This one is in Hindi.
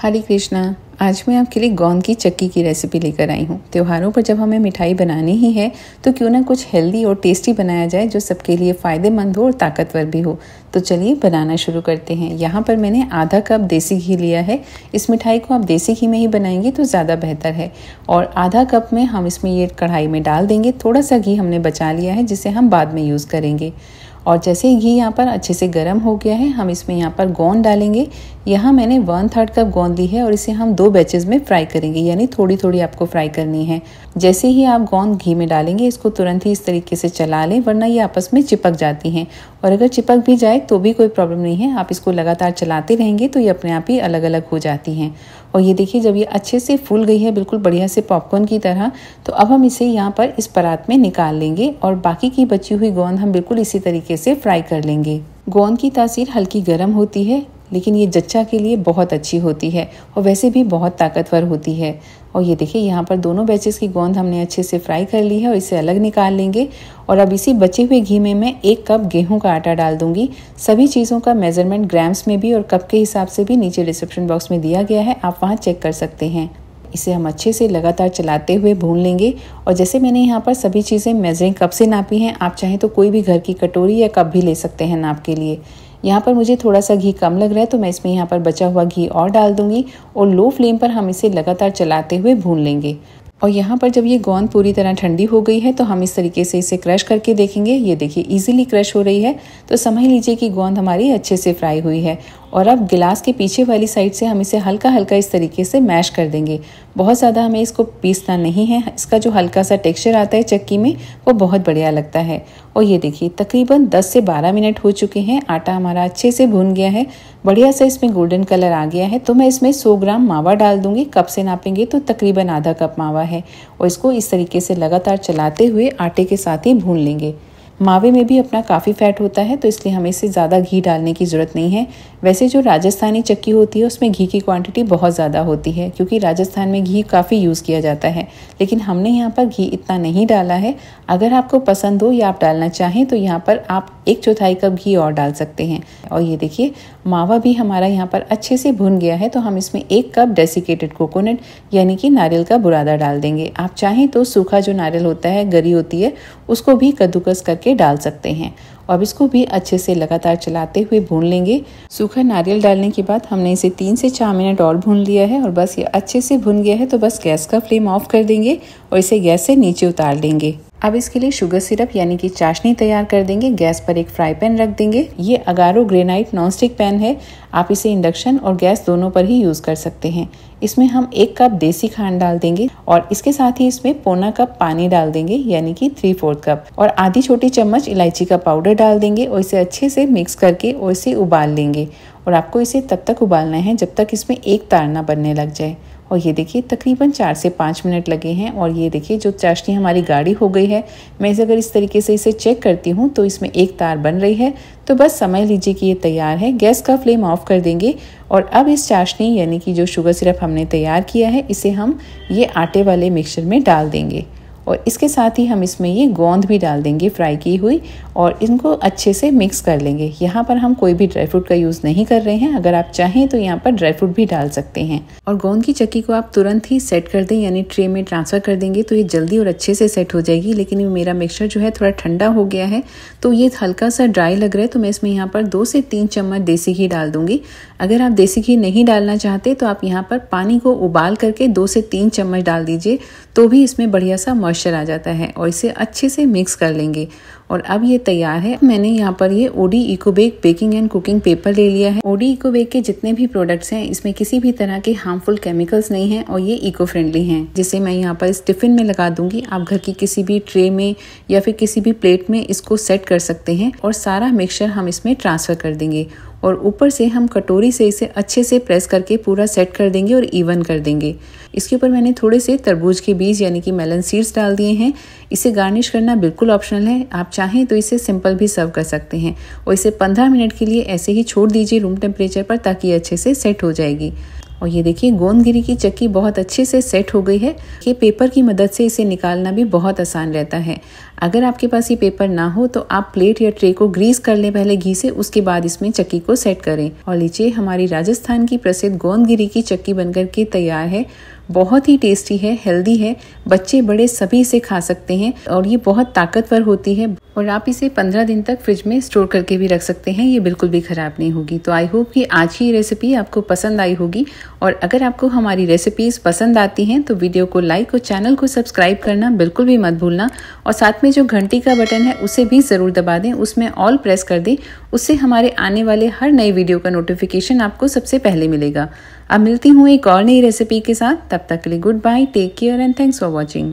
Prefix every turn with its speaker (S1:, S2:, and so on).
S1: हरे कृष्णा आज मैं आपके लिए गोंद की चक्की की रेसिपी लेकर आई हूँ त्योहारों पर जब हमें मिठाई बनानी ही है तो क्यों ना कुछ हेल्दी और टेस्टी बनाया जाए जो सबके लिए फ़ायदेमंद हो और ताकतवर भी हो तो चलिए बनाना शुरू करते हैं यहाँ पर मैंने आधा कप देसी घी लिया है इस मिठाई को आप देसी घी में ही बनाएंगे तो ज़्यादा बेहतर है और आधा कप में हम इसमें ये कढ़ाई में डाल देंगे थोड़ा सा घी हमने बचा लिया है जिसे हम बाद में यूज़ करेंगे और जैसे ही घी यहाँ पर अच्छे से गर्म हो गया है हम इसमें यहाँ पर गोंद डालेंगे यहाँ मैंने वन थर्ड कप गोंद ली है और इसे हम दो बैचेस में फ्राई करेंगे यानी थोड़ी थोड़ी आपको फ्राई करनी है जैसे ही आप गोंद घी में डालेंगे इसको तुरंत ही इस तरीके से चला लें वरना ये आपस में चिपक जाती हैं और अगर चिपक भी जाए तो भी कोई प्रॉब्लम नहीं है आप इसको लगातार चलाते रहेंगे तो ये अपने आप ही अलग अलग हो जाती हैं और ये देखिए जब ये अच्छे से फूल गई है बिल्कुल बढ़िया से पॉपकॉर्न की तरह तो अब हम इसे यहाँ पर इस परात में निकाल लेंगे और बाकी की बची हुई गोंद हम बिल्कुल इसी तरीके से फ्राई कर लेंगे गोंद की तासीर हल्की गर्म होती है लेकिन ये जच्चा के लिए बहुत अच्छी होती है और वैसे भी बहुत ताकतवर होती है और ये देखिए यहाँ पर दोनों बैचेस की गोंद हमने अच्छे से फ्राई कर ली है और इसे अलग निकाल लेंगे और अब इसी बचे हुए घी में मैं एक कप गेहूं का आटा डाल दूंगी सभी चीज़ों का मेजरमेंट ग्राम्स में भी और कप के हिसाब से भी नीचे डिस्क्रिप्शन बॉक्स में दिया गया है आप वहाँ चेक कर सकते हैं इसे हम अच्छे से लगातार चलाते हुए भून लेंगे और जैसे मैंने यहाँ पर सभी चीज़ें मेजरिंग कप से नापी हैं आप चाहें तो कोई भी घर की कटोरी या कप भी ले सकते हैं नाप के लिए यहाँ पर मुझे थोड़ा सा घी कम लग रहा है तो मैं इसमें यहाँ पर बचा हुआ घी और डाल दूंगी और लो फ्लेम पर हम इसे लगातार चलाते हुए भून लेंगे और यहाँ पर जब ये गोंद पूरी तरह ठंडी हो गई है तो हम इस तरीके से इसे क्रश करके देखेंगे ये देखिए इजीली क्रश हो रही है तो समझ लीजिए कि गोंद हमारी अच्छे से फ्राई हुई है और अब गिलास के पीछे वाली साइड से हम इसे हल्का हल्का इस तरीके से मैश कर देंगे बहुत ज़्यादा हमें इसको पीसना नहीं है इसका जो हल्का सा टेक्सचर आता है चक्की में वो बहुत बढ़िया लगता है और ये देखिए तकरीबन 10 से 12 मिनट हो चुके हैं आटा हमारा अच्छे से भून गया है बढ़िया सा इसमें गोल्डन कलर आ गया है तो मैं इसमें सौ ग्राम मावा डाल दूंगी कप से नापेंगे तो तकरीबन आधा कप मावा है और इसको इस तरीके से लगातार चलाते हुए आटे के साथ ही भून लेंगे मावे में भी अपना काफ़ी फैट होता है तो इसलिए हमें इसे ज़्यादा घी डालने की ज़रूरत नहीं है वैसे जो राजस्थानी चक्की होती है उसमें घी की क्वांटिटी बहुत ज़्यादा होती है क्योंकि राजस्थान में घी काफ़ी यूज़ किया जाता है लेकिन हमने यहाँ पर घी इतना नहीं डाला है अगर आपको पसंद हो या आप डालना चाहें तो यहाँ पर आप एक चौथाई कप घी और डाल सकते हैं और ये देखिए मावा भी हमारा यहाँ पर अच्छे से भुन गया है तो हम इसमें एक कप डेसिकेटेड कोकोनट यानी कि नारियल का बुरादा डाल देंगे आप चाहें तो सूखा जो नारियल होता है गरी होती है उसको भी कद्दूकस करके करके डाल सकते हैं और इसको भी अच्छे से लगातार चलाते हुए भून लेंगे सूखा नारियल डालने के बाद हमने इसे तीन से चार मिनट और भून लिया है और बस ये अच्छे से भून गया है तो बस गैस का फ्लेम ऑफ कर देंगे और इसे गैस से नीचे उतार लेंगे अब इसके लिए शुगर सिरप यानी कि चाशनी तैयार कर देंगे गैस पर एक फ्राई पैन रख देंगे ये अगारो ग्रेनाइट नॉनस्टिक पैन है आप इसे इंडक्शन और गैस दोनों पर ही यूज़ कर सकते हैं इसमें हम एक कप देसी खांड डाल देंगे और इसके साथ ही इसमें पौना कप पानी डाल देंगे यानी कि थ्री फोर्थ कप और आधी छोटी चम्मच इलायची का पाउडर डाल देंगे और इसे अच्छे से मिक्स करके और इसे उबाल लेंगे और आपको इसे तब तक उबालना है जब तक इसमें एक तारना बनने लग जाए और ये देखिए तकरीबन चार से पाँच मिनट लगे हैं और ये देखिए जो चाशनी हमारी गाढ़ी हो गई है मैं इसे अगर इस तरीके से इसे चेक करती हूँ तो इसमें एक तार बन रही है तो बस समझ लीजिए कि ये तैयार है गैस का फ्लेम ऑफ कर देंगे और अब इस चाशनी यानी कि जो शुगर सिरप हमने तैयार किया है इसे हम ये आटे वाले मिक्सचर में डाल देंगे और इसके साथ ही हम इसमें ये गोंद भी डाल देंगे फ्राई की हुई और इनको अच्छे से मिक्स कर लेंगे यहाँ पर हम कोई भी ड्राई फ्रूट का यूज़ नहीं कर रहे हैं अगर आप चाहें तो यहाँ पर ड्राई फ्रूट भी डाल सकते हैं और गोंद की चक्की को आप तुरंत ही सेट कर दें यानी ट्रे में ट्रांसफ़र कर देंगे तो ये जल्दी और अच्छे से सेट हो जाएगी लेकिन मेरा मिक्सचर जो है थोड़ा ठंडा हो गया है तो ये हल्का सा ड्राई लग रहा है तो मैं इसमें यहाँ पर दो से तीन चम्मच देसी घी डाल दूंगी अगर आप देसी घी नहीं डालना चाहते तो आप यहाँ पर पानी को उबाल करके दो से तीन चम्मच डाल दीजिए तो भी इसमें बढ़िया सा मॉइस्चर आ जाता है और इसे अच्छे से मिक्स कर लेंगे और अब ये तैयार है मैंने यहाँ पर ये Oddy eco bag baking and cooking paper ले लिया है ओडी इको बेग के जितने भी प्रोडक्ट्स हैं इसमें किसी भी तरह के हार्मफुल केमिकल्स नहीं है और ये इको फ्रेंडली है जिसे मैं यहाँ पर इस टिफिन में लगा दूंगी आप घर की किसी भी ट्रे में या फिर किसी भी प्लेट में इसको सेट कर सकते हैं और सारा मिक्सचर हम इसमें ट्रांसफर कर देंगे और ऊपर से हम कटोरी से इसे अच्छे से प्रेस करके पूरा सेट कर देंगे और इवन कर देंगे इसके ऊपर मैंने थोड़े से तरबूज के बीज यानी कि मेलन सीड्स डाल दिए हैं इसे गार्निश करना बिल्कुल ऑप्शनल है आप चाहें तो इसे सिंपल भी सर्व कर सकते हैं और इसे 15 मिनट के लिए ऐसे ही छोड़ दीजिए रूम टेम्परेचर पर ताकि अच्छे से सेट हो जाएगी और ये देखिए गोंदगिरी की चक्की बहुत अच्छे से सेट हो गई है ये पेपर की मदद से इसे निकालना भी बहुत आसान रहता है अगर आपके पास ये पेपर ना हो तो आप प्लेट या ट्रे को ग्रीस कर लें पहले घी से उसके बाद इसमें चक्की को सेट करें और लीजिए हमारी राजस्थान की प्रसिद्ध गोंदगिरी की चक्की बनकर के तैयार है बहुत ही टेस्टी है हेल्दी है बच्चे बड़े सभी इसे खा सकते हैं और ये बहुत ताकतवर होती है और आप इसे 15 दिन तक फ्रिज में स्टोर करके भी रख सकते हैं ये बिल्कुल भी ख़राब नहीं होगी तो आई होप कि आज की रेसिपी आपको पसंद आई होगी और अगर आपको हमारी रेसिपीज़ पसंद आती हैं तो वीडियो को लाइक और चैनल को सब्सक्राइब करना बिल्कुल भी मत भूलना और साथ में जो घंटी का बटन है उसे भी ज़रूर दबा दें उसमें ऑल प्रेस कर दें उससे हमारे आने वाले हर नए वीडियो का नोटिफिकेशन आपको सबसे पहले मिलेगा अब मिलती हूँ एक और नई रेसिपी के साथ तब तक के लिए good bye take care and thanks for watching